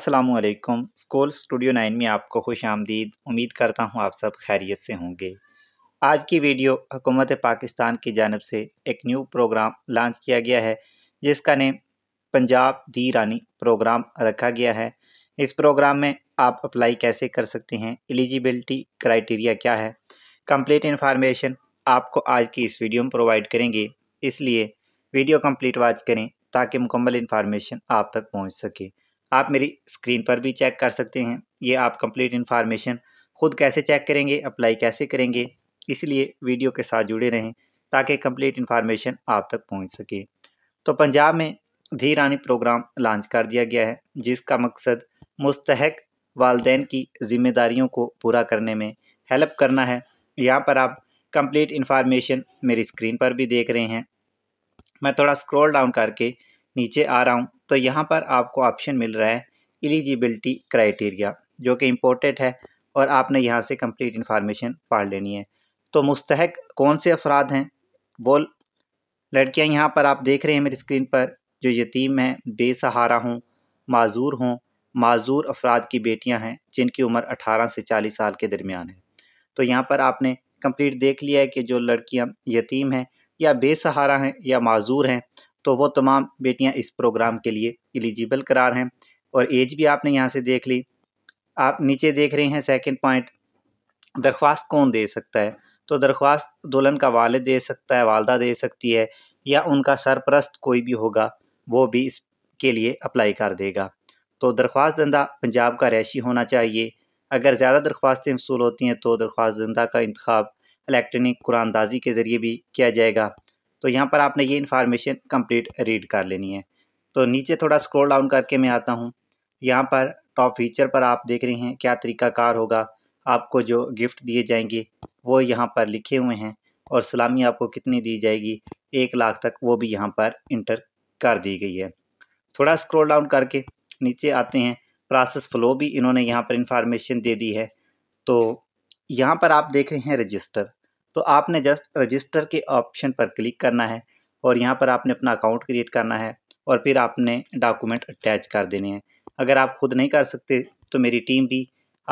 अस्सलाम school studio nine में आपको खुश आमदीद उम्मीद करता हूँ आप सब खैरियत से होंगे आज की वीडियो हुकूमत पाकिस्तान की जानब से एक न्यू प्रोग्राम लॉन्च किया गया है जिसका नेम पंजाब दी रानी प्रोग्राम रखा गया है इस प्रोग्राम में आप अप्लाई कैसे कर सकते हैं एलिजिबिलिटी क्राइटेरिया क्या है कम्प्लीट इन्फॉर्मेशन आपको आज की इस वीडियो में प्रोवाइड करेंगे इसलिए वीडियो कम्प्लीट वाच करें ताकि मुकम्मल इन्फॉर्मेशन आप तक पहुँच सके आप मेरी स्क्रीन पर भी चेक कर सकते हैं ये आप कंप्लीट इन्फॉर्मेशन खुद कैसे चेक करेंगे अप्लाई कैसे करेंगे इसलिए वीडियो के साथ जुड़े रहें ताकि कंप्लीट इन्फॉर्मेशन आप तक पहुंच सके तो पंजाब में धी रानी प्रोग्राम लॉन्च कर दिया गया है जिसका मकसद मुस्तहक वालदेन की जिम्मेदारियों को पूरा करने में हेल्प करना है यहाँ पर आप कंप्लीट इन्फॉर्मेशन मेरी स्क्रीन पर भी देख रहे हैं मैं थोड़ा स्क्रॉल डाउन करके नीचे आ रहा हूँ तो यहाँ पर आपको ऑप्शन मिल रहा है एलिजिबिलिटी क्राइटेरिया जो कि इम्पोर्टेंट है और आपने यहाँ से कंप्लीट इन्फॉर्मेशन पढ़ लेनी है तो मुस्तक कौन से अफराद हैं वो लड़कियाँ यहाँ पर आप देख रहे हैं मेरी स्क्रीन पर जो यतीम हैं बेसहारा हों माजूर हों माजूर अफराद की बेटियाँ हैं जिनकी उम्र अठारह से चालीस साल के दरमियान है तो यहाँ पर आपने कंप्लीट देख लिया है कि जो लड़कियाँ यतीम हैं या बेसहारा हैं या माजूर हैं तो वो तमाम बेटियां इस प्रोग्राम के लिए एलिजिबल करार हैं और एज भी आपने यहाँ से देख ली आप नीचे देख रहे हैं सेकेंड पॉइंट दरख्वास्त कौन दे सकता है तो दरख्वास्त दुल्हन का वालद दे सकता है वालदा दे सकती है या उनका सरपरस्त कोई भी होगा वो भी इसके लिए अप्लाई कर देगा तो दरख्वास्त दंदा पंजाब का रैशी होना चाहिए अगर ज़्यादा दरख्वास्तें वसूल होती हैं तो दरख्वास्त दंदा का इंतखब इलेक्ट्रॉनिक कुरानदाजी के ज़रिए भी किया जाएगा तो यहाँ पर आपने ये इन्फॉर्मेशन कंप्लीट रीड कर लेनी है तो नीचे थोड़ा स्क्रॉल डाउन करके मैं आता हूँ यहाँ पर टॉप फीचर पर आप देख रहे हैं क्या तरीकाकार होगा आपको जो गिफ्ट दिए जाएंगे वो यहाँ पर लिखे हुए हैं और सलामी आपको कितनी दी जाएगी एक लाख तक वो भी यहाँ पर इंटर कर दी गई है थोड़ा स्क्रॉल डाउन करके नीचे आते हैं प्रोसेस फ्लो भी इन्होंने यहाँ पर इंफॉर्मेशन दे दी है तो यहाँ पर आप देख रहे हैं रजिस्टर तो आपने जस्ट रजिस्टर के ऑप्शन पर क्लिक करना है और यहाँ पर आपने अपना अकाउंट क्रिएट करना है और फिर आपने डॉक्यूमेंट अटैच कर देने हैं अगर आप खुद नहीं कर सकते तो मेरी टीम भी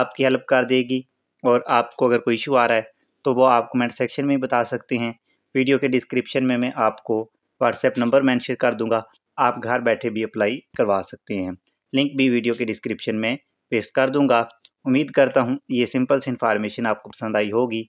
आपकी हेल्प कर देगी और आपको अगर कोई इशू आ रहा है तो वो आप कमेंट सेक्शन में बता सकते हैं वीडियो के डिस्क्रिप्शन में मैं आपको व्हाट्सएप नंबर मैंशन कर दूँगा आप घर बैठे भी अप्लाई करवा सकते हैं लिंक भी वीडियो के डिस्क्रिप्शन में पेस्ट कर दूँगा उम्मीद करता हूँ ये सिंपल सी इन्फॉर्मेशन आपको पसंद आई होगी